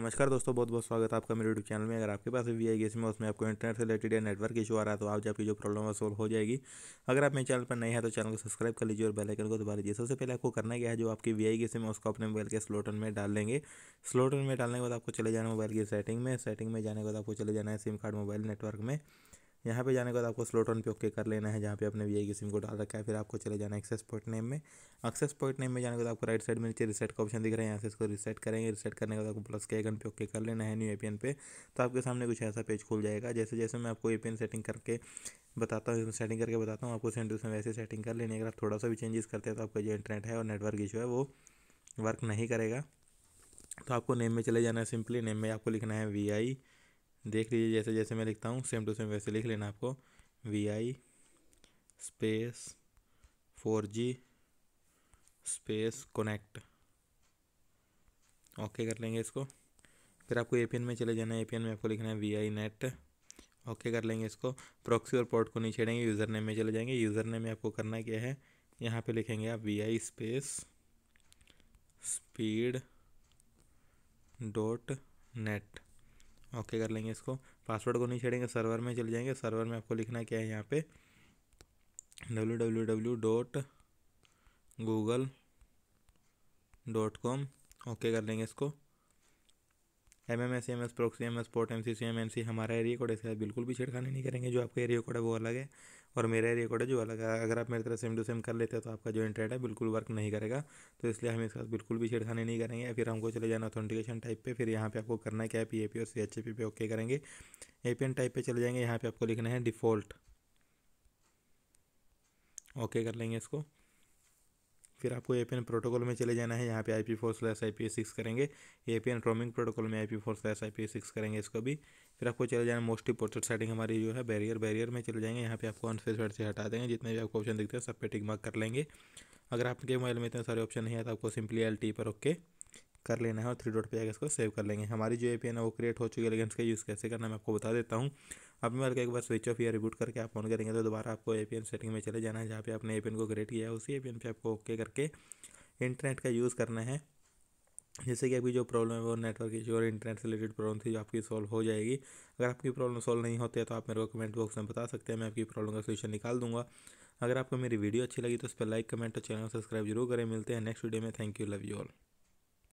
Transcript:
नमस्कार दोस्तों बहुत बहुत स्वागत है आपका मेरे यूट्यूब चैनल में अगर आपके पास वी आई गेस में उसमें आपको इंटरनेट से रिलेटेड या नेटवर्क इशू आ रहा है तो आप आपकी जो प्रॉब्लम है सोल्व हो जाएगी अगर आप मेरे चैनल पर नए हैं तो चैनल को सब्सक्राइब कर लीजिए और बेल आइकन को दबा लीजिए सबसे पहले आपको करना क्या है जो आपकी वी आई में उसको अपने मोबाइल के स्लोटन में डाल लेंगे स्लोटन में डालने के बाद आपको चले जाना है मोबाइल की सेटिंग में सेटिंग में जाने के बाद आपको चले जाना है सिम कार्ड मोबाइल नेटवर्क में यहाँ पे जाने के बाद आपको स्लोट ऑन पे ओके कर लेना है जहाँ पे अपने वी आई की सिम को डाल रखा है फिर आपको चले जाना है एक्सेस पॉइंट नेम में एक्सेस पॉइंट नेम में जाने के बाद आपको राइट साइड में नीचे रिसेट का ऑप्शन दिख रहा है यहाँ से इसको रिसेट करेंगे रिसेट करने के बाद आपको प्लस के एगन पे ओके कर लेना है न्यू ए पे तो आपके सामने कुछ ऐसा पेज खुल जाएगा जैसे जैसे मैं आपको ए सेटिंग करके बताता हूँ सेटिंग करके बताता हूँ आपको सेम टू सेम वैसे सेटिंग कर लेनी अगर आप थोड़ा सा भी चेंजेस करते हैं तो आपका जो इंटरनेट है और नेटवर्क इशू है वो वर्क नहीं करेगा तो आपको नेम में चले जाना है सिंपली नेम में आपको लिखना है वी आई देख लीजिए जैसे जैसे मैं लिखता हूँ सेम टू सेम वैसे लिख लेना आपको V I space four G space connect okay कर लेंगे इसको फिर आपको ए में चले जाना है ए में आपको लिखना है वी आई नेट ओके कर लेंगे इसको प्रॉक्सी और पोर्ट को नहीं छेड़ेंगे यूज़र नेम में चले जाएंगे यूज़र नेम में आपको करना क्या है यहाँ पे लिखेंगे आप V I space speed dot net okay कर लेंगे इसको पासवर्ड को नहीं छेड़ेंगे सर्वर में चले जाएंगे सर्वर में आपको लिखना क्या है यहाँ पे W W W dot Google dot com okay कर लेंगे इसको M M S M S proxy M S port M C C M N C हमारा एरिया कोड इसके साथ बिल्कुल भी छेड़खानी नहीं करेंगे जो आपका एरिया कोड है वो अलग है और मेरा एरिया कोड है जो अलग है अगर आप मेरी तरह सेम टू सेम कर लेते हैं तो आपका जो इंटरनेट है बिल्कुल वर्क नहीं करेगा तो इसलिए हम इसके साथ बिल्कुल भी छेड़खानी नहीं करेंगे फिर हमको चले जाना ऑथेंटिकेशन टाइप पे फिर यहाँ पे आपको करना है क्या पी ए पी और सी एच पी पे ओके करेंगे ए पी एन टाइप पर चले जाएंगे यहाँ पे आपको लिखना है डिफ़ॉल्ट ओके कर लेंगे इसको फिर आपको ए प्रोटोकॉल में चले जाना है यहाँ पे I P four slash I P six करेंगे ए पी रोमिंग प्रोटोकॉल में I P four slash I P six करेंगे इसको भी फिर आपको चले जाना मोस्टली इंपोर्टेंट सेटिंग हमारी जो है बैरियर बैरियर में चले जाएंगे यहाँ पे आपको अनस्पेसिफाइड से हटा देंगे जितने भी आपको ऑप्शन दिखते हैं सब पे टिक मार्क कर लेंगे अगर आपके मोबाइल में इतने सारे ऑप्शन नहीं है तो आपको सिंपली एल टी पर ओके कर लेना है और थ्री डॉट पे आकर इसको सेव कर लेंगे हमारी जो ए है वो क्रिएट हो चुकी है लेकिन इसका यूज़ कैसे करना मैं आपको बता देता हूँ आप मोबाइल का एक बार स्विच ऑफ या रिबूट करके आप ऑन करेंगे तो दोबारा आपको ए सेटिंग में चले जाना है जहाँ पे आपने ए को क्रिएट किया है उसी ए पे आपको ओके करके इंटरनेट का यूज़ करना है जैसे कि अभी जो प्रॉब्लम है वो नेटवर्क इशू और इंटरनेट से रिलेटेड प्रॉब्लम थी जो आपकी सॉल्व हो जाएगी अगर आपकी प्रॉब्लम सॉल्व नहीं होती है तो आप मेरे को कमेंट बॉक्स में बता सकते हैं मैं आपकी प्रॉब्लम का सोल्यूशन निकाल दूंगा अगर आपको मेरी वीडियो अच्छी लगी तो उस पर लाइक कमेंट और चैनल सब्सक्राइब जरूर करें मिलते हैं नेक्स्ट वीडियो में thank you love you all